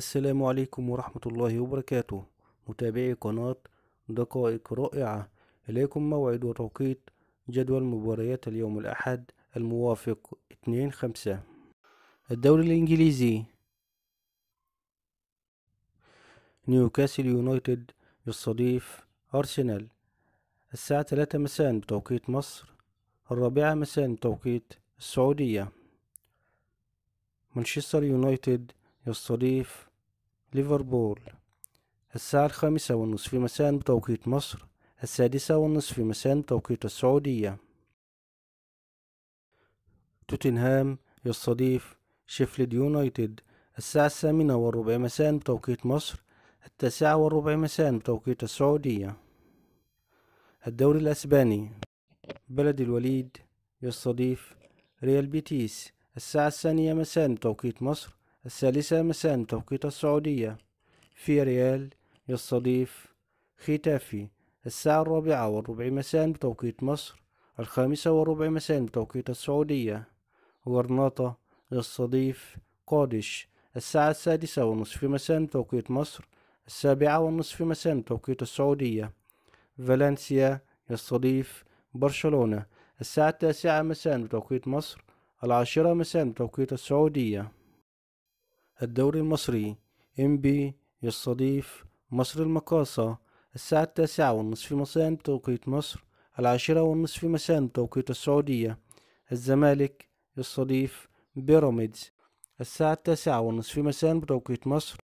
السلام عليكم ورحمة الله وبركاته متابعي قناة دقائق رائعة إليكم موعد وتوقيت جدول مباريات اليوم الأحد الموافق 2 5 الدوري الإنجليزي نيوكاسل يونايتد يستضيف أرسنال الساعة 3 مساء بتوقيت مصر الرابعة مساء بتوقيت السعودية مانشستر يونايتد يستضيف ليفربول الساعة الخامسة والنصف مساء بتوقيت مصر السادسة والنصف مساء بتوقيت السعودية توتنهام يستضيف شيفلد يونايتد الساعة الثامنة والربع مساء بتوقيت مصر التاسعة والربع مساء بتوقيت السعودية الدوري الأسباني بلد الوليد يستضيف ريال بيتيس الساعة الثانية مساء بتوقيت مصر السادسة مساء بتوقيت السعودية في ريال يستضيف ختافي الساعة الرابعة والربع مساء بتوقيت مصر الخامسة والربع مساء بتوقيت السعودية غرناطة يستضيف قادش الساعة السادسة والنصف مساء بتوقيت مصر السابعة والنصف مساء بتوقيت السعودية فالنسيا يستضيف برشلونة الساعة التاسعة مساء بتوقيت مصر العاشرة مساء بتوقيت السعودية الدوري المصري ام بي يستضيف مصر المقاصة الساعة التاسعة والنصف مساء بتوقيت مصر العاشرة والنصف مساء بتوقيت السعودية الزمالك يستضيف بيراميدز الساعة التاسعة والنصف مساء بتوقيت مصر